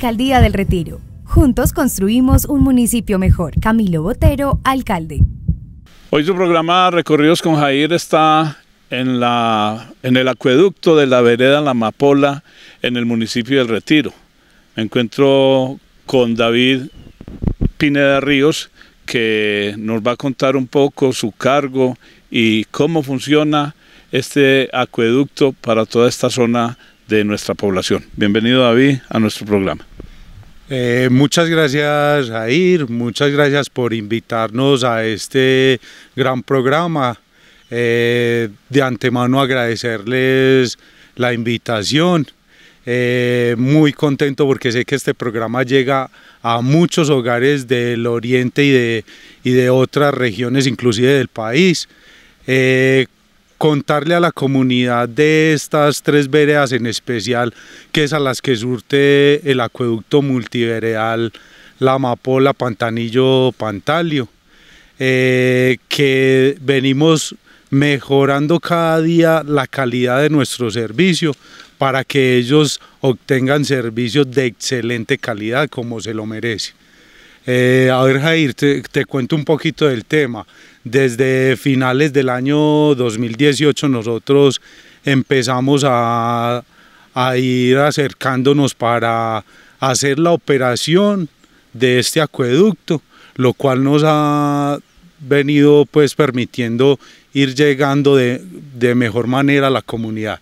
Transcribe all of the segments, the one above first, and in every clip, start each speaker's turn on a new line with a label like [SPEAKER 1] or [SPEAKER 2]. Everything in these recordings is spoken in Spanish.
[SPEAKER 1] Alcaldía del Retiro. Juntos construimos un municipio mejor. Camilo Botero, alcalde.
[SPEAKER 2] Hoy su programa Recorridos con Jair está en, la, en el acueducto de la vereda La Mapola, en el municipio del Retiro. Me encuentro con David Pineda Ríos, que nos va a contar un poco su cargo y cómo funciona este acueducto para toda esta zona de nuestra población. Bienvenido David a nuestro programa.
[SPEAKER 1] Eh, muchas gracias Jair, muchas gracias por invitarnos a este gran programa. Eh, de antemano agradecerles la invitación. Eh, muy contento porque sé que este programa llega a muchos hogares del oriente y de, y de otras regiones, inclusive del país contarle a la comunidad de estas tres veredas en especial, que es a las que surte el acueducto multivereal La Amapola, Pantanillo, Pantalio, eh, que venimos mejorando cada día la calidad de nuestro servicio para que ellos obtengan servicios de excelente calidad como se lo merece. Eh, a ver Jair, te, cuento un poquito del tema. Desde finales del año 2018 nosotros empezamos a, ir acercándonos para hacer la operación de este acueducto, lo cual nos ha venido pues permitiendo ir llegando de, de mejor manera a la comunidad.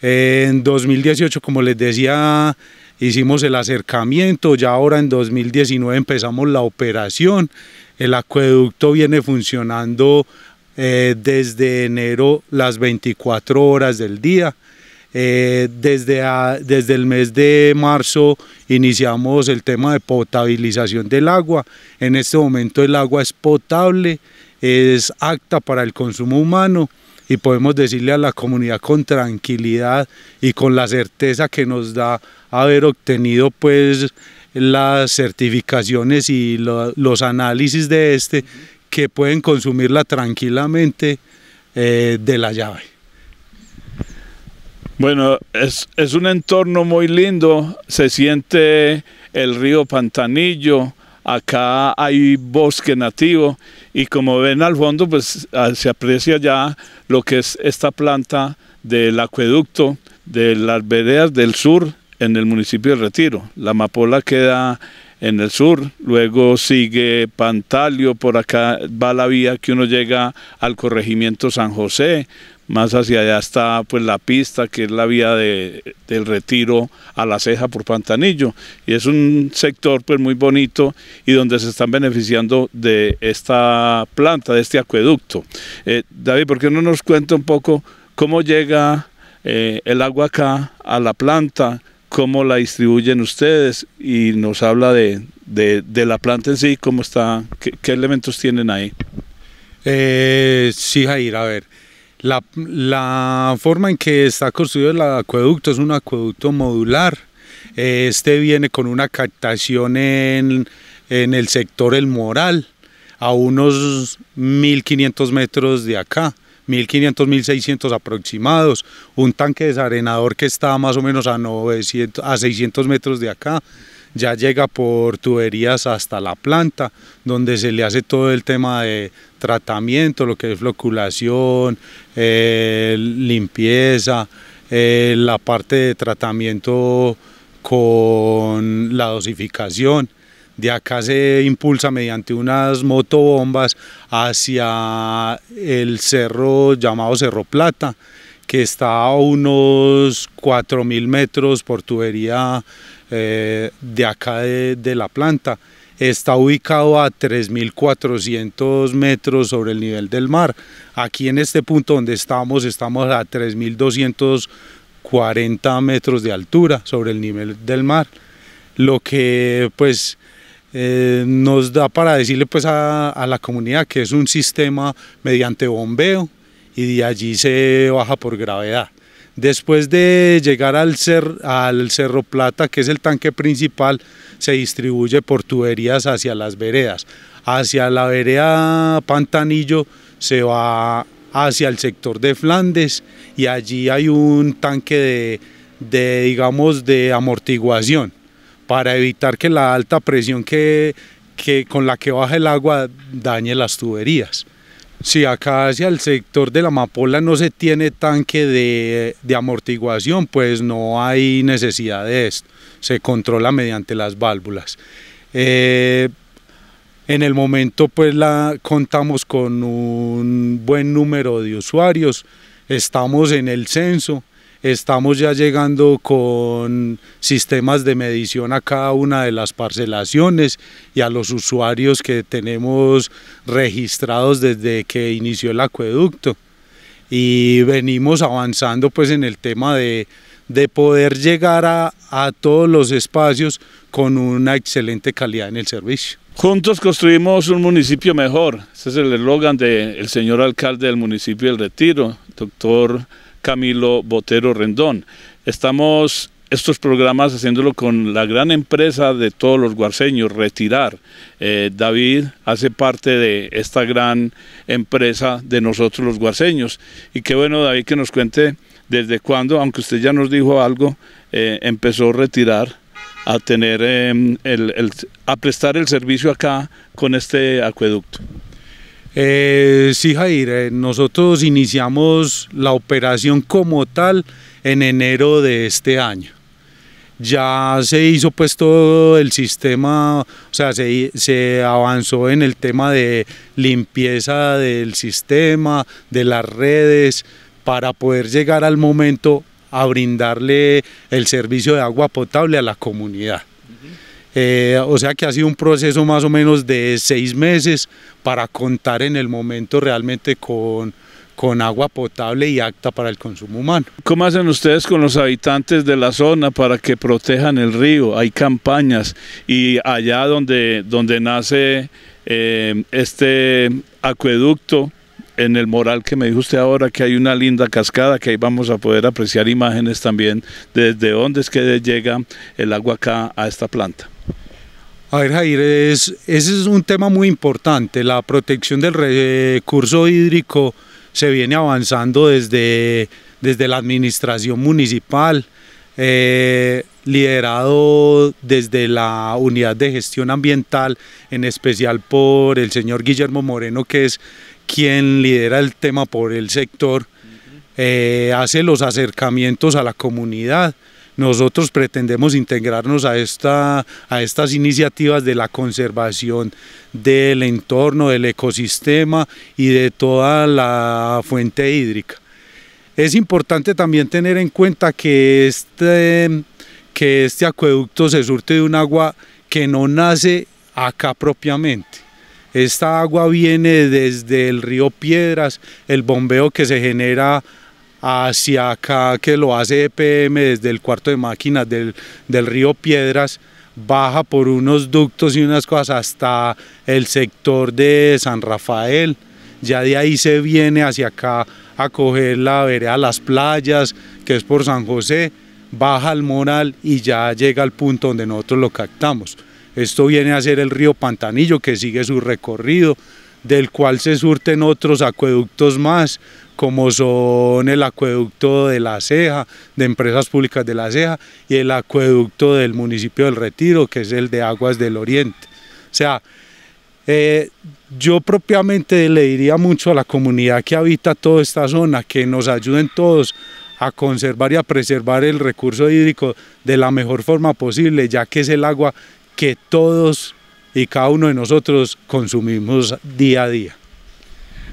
[SPEAKER 1] En 2018, como les decía, hicimos el acercamiento, ya ahora en 2019 empezamos la operación, el acueducto viene funcionando eh, desde enero las 24 horas del día. Eh, desde, desde el mes de marzo iniciamos el tema de potabilización del agua. En este momento el agua es potable, es apta para el consumo humano y podemos decirle a la comunidad con tranquilidad y con la certeza que nos da haber obtenido pues las certificaciones y los análisis de este que pueden consumirla tranquilamente eh, de la llave. Bueno, es, es, un entorno
[SPEAKER 2] muy lindo, se siente el río Pantanillo, acá hay bosque nativo y como ven al fondo pues ah, se aprecia ya lo que es esta planta del acueducto de las veredas del sur en el municipio de Retiro. La Amapola queda en el sur, luego sigue Pantalio, por acá va la vía que uno llega al corregimiento San José, más hacia allá está pues la pista que es la vía de, del retiro a la ceja por Pantanillo y es un sector pues muy bonito y donde se están beneficiando de esta planta, de este acueducto. Eh, David, ¿por qué no nos cuenta un poco cómo llega eh, el agua acá a la planta? cómo la distribuyen ustedes y nos habla de, la planta en sí, cómo está, qué, elementos tienen ahí.
[SPEAKER 1] Eh, sí, Jair, a ver. La, forma en que está construido el acueducto es un acueducto modular. Este viene con una captación en el sector El Moral, a unos 1500 metros de acá. 1.500, 1.600 aproximados, un tanque desarenador que está más o menos a, 900, a 600 metros de acá, ya llega por tuberías hasta la planta, donde se le hace todo el tema de tratamiento, lo que es floculación, eh, limpieza, eh, la parte de tratamiento con la dosificación de acá se impulsa mediante unas motobombas hacia el cerro llamado Cerro Plata, que está a unos 4.000 metros por tubería eh, de acá de, la planta. Está ubicado a 3.400 metros sobre el nivel del mar. Aquí en este punto donde estamos, estamos a 3.240 metros de altura sobre el nivel del mar. Lo que pues eh, nos da para decirle pues a, la comunidad que es un sistema mediante bombeo y de allí se baja por gravedad. Después de llegar al, al Cerro Plata, que es el tanque principal, se distribuye por tuberías hacia las veredas. Hacia la vereda Pantanillo se va hacia el sector de Flandes y allí hay un tanque de digamos, de amortiguación para evitar que la alta presión que, con la que baja el agua dañe las tuberías. Si acá hacia el sector de la Mapola no se tiene tanque de, amortiguación, pues no hay necesidad de esto. Se controla mediante las válvulas. Eh, en el momento pues la, contamos con un buen número de usuarios. Estamos en el censo. Estamos ya llegando con sistemas de medición a cada una de las parcelaciones y a los usuarios que tenemos registrados desde que inició el acueducto. Y venimos avanzando pues en el tema de, de poder llegar a, a todos los espacios con una excelente calidad en el servicio. Juntos
[SPEAKER 2] construimos un municipio mejor. Ese es el eslogan del señor alcalde del municipio del Retiro, doctor Camilo Botero Rendón. Estamos estos programas haciéndolo con la gran empresa de todos los guarceños, Retirar. Eh, David hace parte de esta gran empresa de nosotros los guarceños. Y qué bueno, David, que nos cuente desde cuándo, aunque usted ya nos dijo algo, eh, empezó Retirar a tener em, el, a prestar el servicio acá
[SPEAKER 1] con este acueducto. Eh, sí, Jair, eh, nosotros iniciamos la operación como tal en enero de este año. Ya se hizo pues todo el sistema, o sea, se, se avanzó en el tema de limpieza del sistema, de las redes, para poder llegar al momento a brindarle el servicio de agua potable a la comunidad. Eh, o sea que ha sido un proceso más o menos de seis meses para contar en el momento realmente con, con agua potable y apta para el consumo humano.
[SPEAKER 2] ¿Cómo hacen ustedes con los habitantes de la zona para que protejan el río? Hay campañas y allá donde, donde nace eh, este acueducto, en el moral que me dijo usted ahora, que hay una linda cascada, que ahí vamos a poder apreciar imágenes también desde dónde es que llega el agua acá a esta planta.
[SPEAKER 1] A ver, Jair, ese es un tema muy importante. La protección del recurso hídrico se viene avanzando desde, desde la administración municipal, eh, liderado desde la unidad de gestión ambiental, en especial por el señor Guillermo Moreno, que es quien lidera el tema por el sector, eh, hace los acercamientos a la comunidad. Nosotros pretendemos integrarnos a, esta, a estas iniciativas de la conservación del entorno, del ecosistema y de toda la fuente hídrica. Es importante también tener en cuenta que este, que este acueducto se surte de un agua que no nace acá propiamente. Esta agua viene desde el río Piedras, el bombeo que se genera hacia acá que lo hace EPM desde el cuarto de máquinas del, del río Piedras, baja por unos ductos y unas cosas hasta el sector de San Rafael, ya de ahí se viene hacia acá a coger la vereda Las Playas, que es por San José, baja al Moral y ya llega al punto donde nosotros lo captamos. Esto viene a ser el río Pantanillo que sigue su recorrido, del cual se surten otros acueductos más, como son el acueducto de La Ceja, de Empresas Públicas de La Ceja, y el acueducto del municipio del Retiro, que es el de Aguas del Oriente. O sea, eh, yo propiamente le diría mucho a la comunidad que habita toda esta zona, que nos ayuden todos a conservar y a preservar el recurso hídrico de la mejor forma posible, ya que es el agua que todos y cada uno de nosotros consumimos día a día.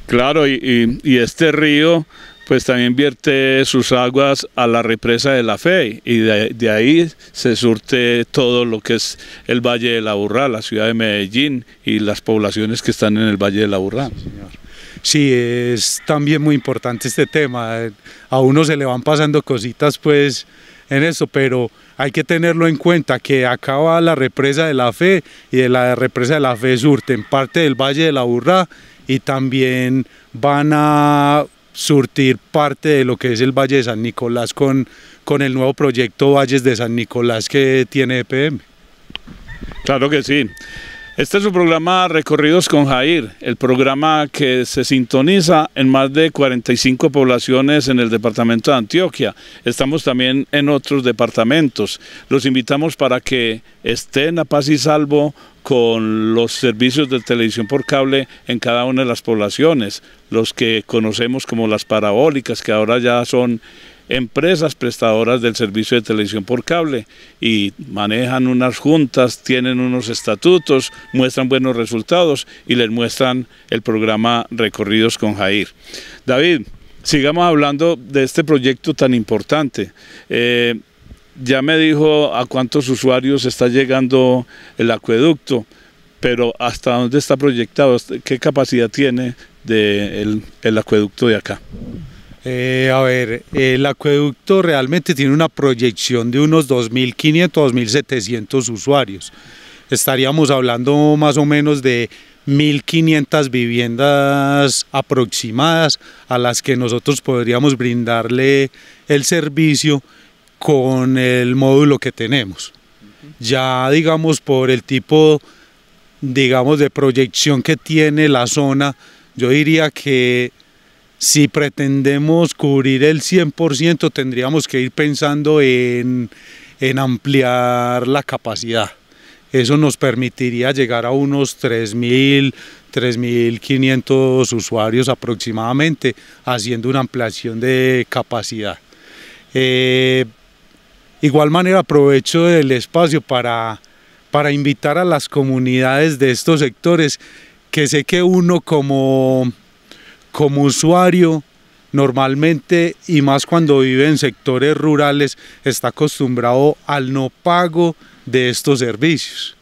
[SPEAKER 2] Claro, y, este río pues también vierte sus aguas a la represa de la fe y de, ahí se surte todo lo que es el Valle de la Burra, la ciudad de Medellín y
[SPEAKER 1] las poblaciones que están en el Valle de la Burra. sí, es también muy importante este tema. A uno se le van pasando cositas pues en eso, pero hay que tenerlo en cuenta que acaba la represa de la Fe y de la represa de la Fe surten parte del Valle de la Burra y también van a surtir parte de lo que es el Valle de San Nicolás con, con el nuevo proyecto Valles de San Nicolás que tiene EPM. Claro que sí. Este es su programa
[SPEAKER 2] Recorridos con Jair, el programa que se sintoniza en más de 45 poblaciones en el departamento de Antioquia. Estamos también en otros departamentos. Los invitamos para que estén a paz y salvo con los servicios de televisión por cable en cada una de las poblaciones, los que conocemos como las parabólicas, que ahora ya son empresas prestadoras del servicio de televisión por cable y manejan unas juntas, tienen unos estatutos, muestran buenos resultados y les muestran el programa Recorridos con Jair. David, sigamos hablando de este proyecto tan importante. Eh, ya me dijo a cuántos usuarios está llegando el acueducto, pero hasta
[SPEAKER 1] dónde está proyectado, qué capacidad tiene el acueducto de acá. Eh, a ver, el acueducto realmente tiene una proyección de unos 2.500, 2.700 usuarios. Estaríamos hablando más o menos de 1.500 viviendas aproximadas a las que nosotros podríamos brindarle el servicio con el módulo que tenemos. Ya digamos por el tipo digamos de proyección que tiene la zona, yo diría que si pretendemos cubrir el 100% tendríamos que ir pensando en, ampliar la capacidad. Eso nos permitiría llegar a unos 3.000, 3.500 usuarios aproximadamente, haciendo una ampliación de capacidad. Eh, igual manera aprovecho el espacio para, para invitar a las comunidades de estos sectores, que sé que uno como como usuario normalmente y más cuando vive en sectores rurales está acostumbrado al no pago de estos servicios.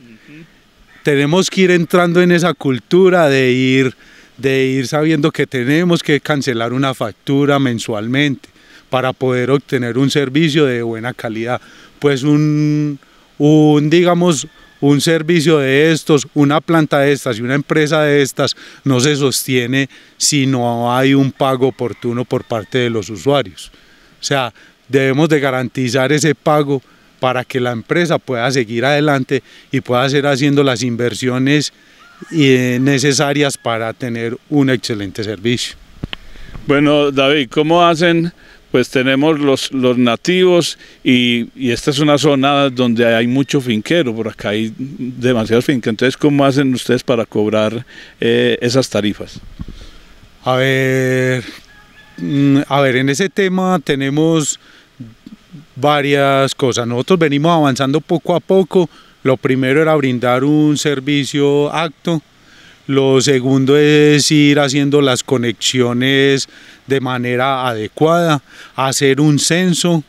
[SPEAKER 1] Tenemos que ir entrando en esa cultura de ir, de ir sabiendo que tenemos que cancelar una factura mensualmente para poder obtener un servicio de buena calidad. Pues un, un digamos, un servicio de estos, una planta de estas y una empresa de estas no se sostiene si no hay un pago oportuno por parte de los usuarios. O sea, debemos de garantizar ese pago para que la empresa pueda seguir adelante y pueda seguir haciendo las inversiones eh, necesarias para tener un excelente servicio.
[SPEAKER 2] Bueno, David, ¿cómo hacen pues tenemos los, nativos y, esta es una zona donde hay mucho finquero, por acá hay demasiados fincas. Entonces, ¿cómo hacen ustedes para cobrar eh, esas tarifas?
[SPEAKER 1] A ver, mm, a ver, en ese tema tenemos varias cosas. Nosotros venimos avanzando poco a poco. Lo primero era brindar un servicio acto lo segundo es ir haciendo las conexiones de manera adecuada, hacer un censo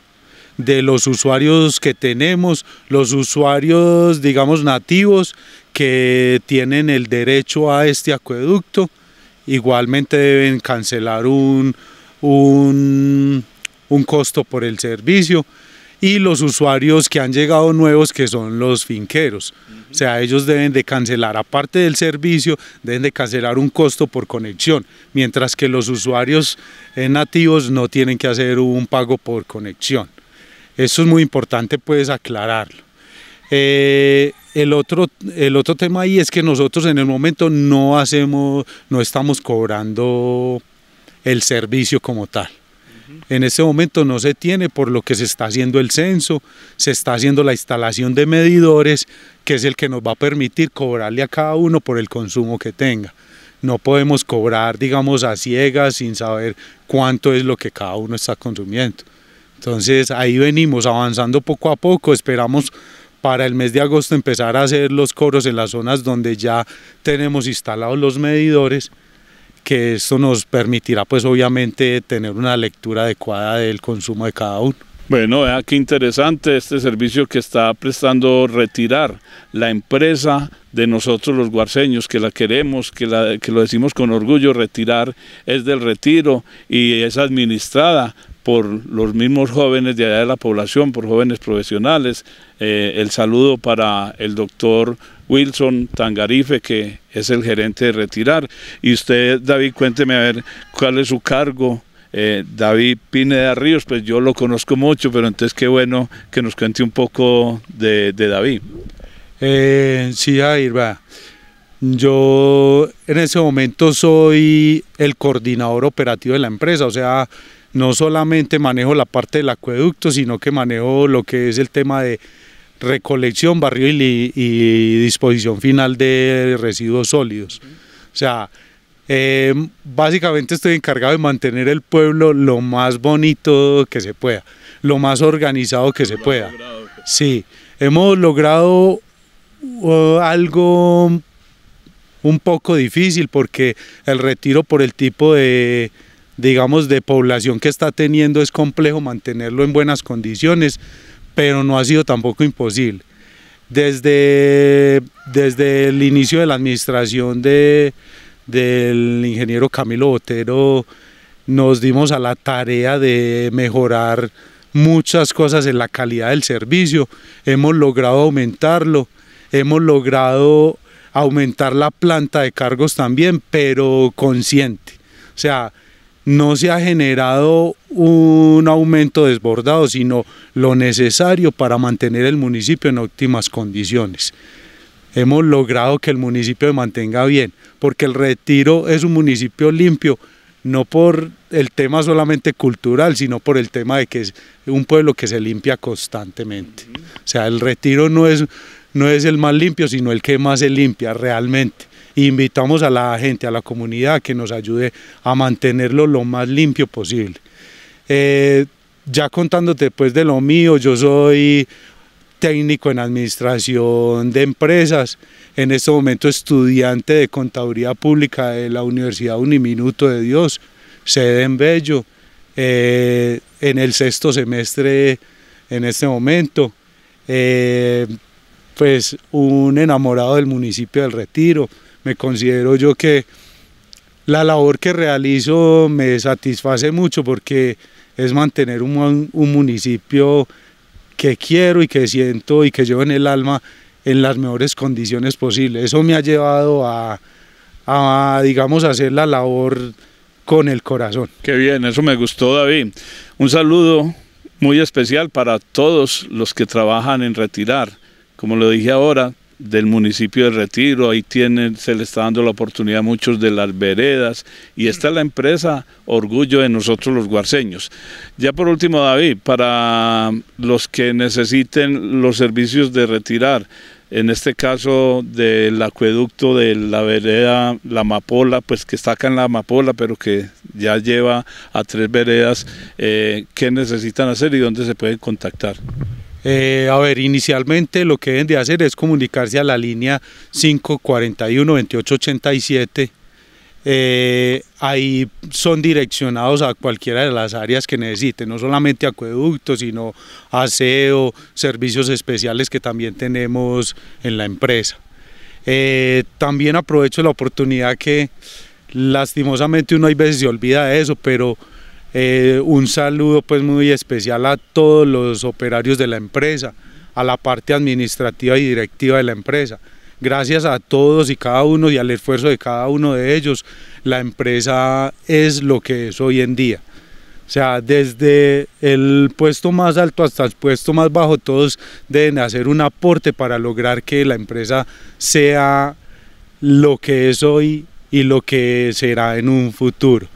[SPEAKER 1] de los usuarios que tenemos, los usuarios, digamos, nativos que tienen el derecho a este acueducto, igualmente deben cancelar un, un, un costo por el servicio y los usuarios que han llegado nuevos que son los finqueros. O sea, ellos deben de cancelar, aparte del servicio, deben de cancelar un costo por conexión, mientras que los usuarios eh, nativos no tienen que hacer un pago por conexión. Eso es muy importante, pues, aclararlo. Eh, el, otro, el otro tema ahí es que nosotros en el momento no hacemos, no estamos cobrando el servicio como tal. En este momento no se tiene por lo que se está haciendo el censo, se está haciendo la instalación de medidores, que es el que nos va a permitir cobrarle a cada uno por el consumo que tenga. No podemos cobrar, digamos, a ciegas sin saber cuánto es lo que cada uno está consumiendo. Entonces ahí venimos avanzando poco a poco, esperamos para el mes de agosto empezar a hacer los cobros en las zonas donde ya tenemos instalados los medidores que esto nos permitirá pues obviamente tener una lectura adecuada del consumo de cada uno.
[SPEAKER 2] Bueno, vea qué interesante este servicio que está prestando Retirar, la empresa de nosotros los guarceños, que la queremos, que, lo decimos con orgullo, Retirar es del retiro y es administrada por los mismos jóvenes de allá de la población, por jóvenes profesionales. Eh, el saludo para el doctor Wilson Tangarife, que es el gerente de Retirar. Y usted, David, cuénteme a ver cuál es su cargo. Eh, David Pineda Ríos, pues yo lo conozco mucho, pero entonces qué bueno que nos cuente un
[SPEAKER 1] poco de, David. Eh, sí, Jair, Yo en ese momento soy el coordinador operativo de la empresa, o sea, no solamente manejo la parte del acueducto, sino que manejo lo que es el tema de recolección, barrio y, disposición final de residuos sólidos. O sea, eh, básicamente estoy encargado de mantener el pueblo lo más bonito que se pueda, lo más organizado que se pueda. Sí, hemos logrado uh, algo un poco difícil porque el retiro por el tipo de digamos de población que está teniendo es complejo mantenerlo en buenas condiciones pero no ha sido tampoco imposible. Desde, desde el inicio de la administración de, del ingeniero Camilo Botero, nos dimos a la tarea de mejorar muchas cosas en la calidad del servicio, hemos logrado aumentarlo, hemos logrado aumentar la planta de cargos también, pero consciente. O sea, no se ha generado un aumento desbordado, sino lo necesario para mantener el municipio en óptimas condiciones. Hemos logrado que el municipio se mantenga bien, porque el retiro es un municipio limpio, no por el tema solamente cultural, sino por el tema de que es un pueblo que se limpia constantemente. O sea, el retiro no es, no es el más limpio, sino el que más se limpia realmente invitamos a la gente, a la comunidad que nos ayude a mantenerlo lo más limpio posible. Eh, ya contándote pues de lo mío, yo soy técnico en administración de empresas, en este momento estudiante de contaduría pública de la Universidad Uniminuto de Dios, sede en Bello, eh, en el sexto semestre en este momento, eh, pues un enamorado del municipio del Retiro, me considero yo que la labor que realizo me satisface mucho porque es mantener un, municipio que quiero y que siento y que llevo en el alma en las mejores condiciones posibles. Eso me ha llevado a, a digamos, hacer la labor con el corazón.
[SPEAKER 2] Qué bien, eso me gustó, David. Un saludo muy especial para todos los que trabajan en retirar. Como lo dije ahora, del municipio de Retiro, ahí tienen, se le está dando la oportunidad a muchos de las veredas y esta es la empresa orgullo de nosotros los guarceños. Ya por último David, para los que necesiten los servicios de retirar, en este caso del acueducto de la vereda La Amapola, pues que está acá en La Amapola, pero que ya lleva a tres veredas, eh, ¿qué necesitan hacer y dónde se pueden contactar?
[SPEAKER 1] Eh, a ver, inicialmente lo que deben de hacer es comunicarse a la línea 541-2887. Eh, ahí son direccionados a cualquiera de las áreas que necesiten, no solamente acueductos, sino aseo, servicios especiales que también tenemos en la empresa. Eh, también aprovecho la oportunidad que lastimosamente uno hay veces se olvida de eso, pero eh, un saludo pues muy especial a todos los operarios de la empresa, a la parte administrativa y directiva de la empresa. Gracias a todos y cada uno y al esfuerzo de cada uno de ellos, la empresa es lo que es hoy en día. O sea, desde el puesto más alto hasta el puesto más bajo, todos deben hacer un aporte para lograr que la empresa sea lo que es hoy y lo que será en un futuro.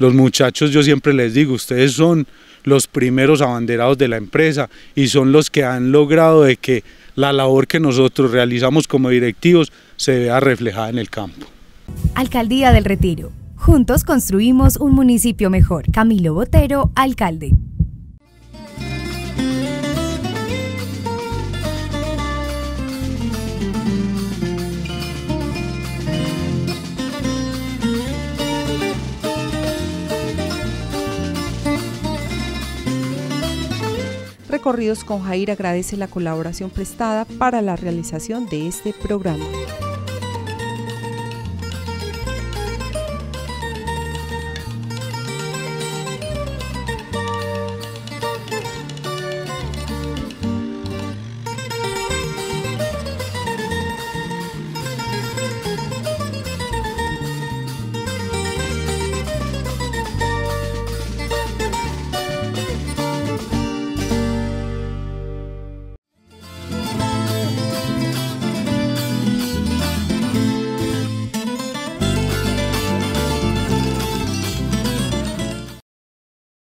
[SPEAKER 1] Los muchachos yo siempre les digo, ustedes son los primeros abanderados de la empresa y son los que han logrado de que la labor que nosotros realizamos como directivos se vea reflejada en el campo. Alcaldía del Retiro. Juntos construimos un municipio mejor. Camilo Botero, alcalde.
[SPEAKER 2] Recorridos con Jair agradece la colaboración prestada para la realización de este programa.